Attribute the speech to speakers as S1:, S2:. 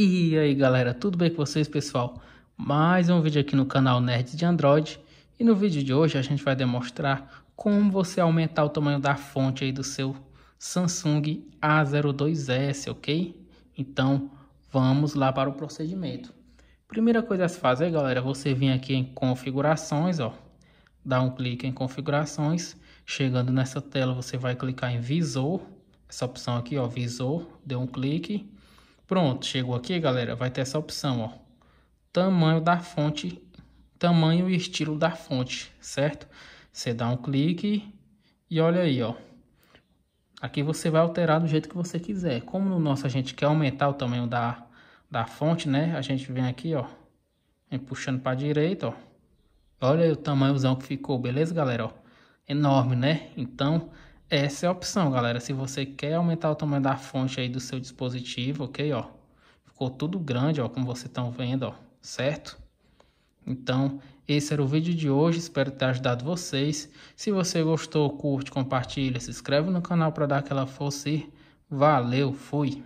S1: E aí galera, tudo bem com vocês pessoal? Mais um vídeo aqui no canal Nerds de Android e no vídeo de hoje a gente vai demonstrar como você aumentar o tamanho da fonte aí do seu Samsung A02s, ok? Então vamos lá para o procedimento. Primeira coisa a se fazer galera, você vem aqui em configurações, ó, dá um clique em configurações, chegando nessa tela você vai clicar em visor, essa opção aqui ó, visor, deu um clique Pronto, chegou aqui, galera. Vai ter essa opção, ó. Tamanho da fonte, tamanho e estilo da fonte, certo? Você dá um clique e olha aí, ó. Aqui você vai alterar do jeito que você quiser. Como no nosso a gente quer aumentar o tamanho da, da fonte, né? A gente vem aqui, ó. Vem puxando para direita, ó. Olha aí o tamanhozão que ficou, beleza, galera? Ó, enorme, né? Então, essa é a opção, galera. Se você quer aumentar o tamanho da fonte aí do seu dispositivo, ok, ó. Ficou tudo grande, ó, como vocês estão vendo, ó, certo? Então, esse era o vídeo de hoje, espero ter ajudado vocês. Se você gostou, curte, compartilha, se inscreve no canal para dar aquela força e valeu, fui!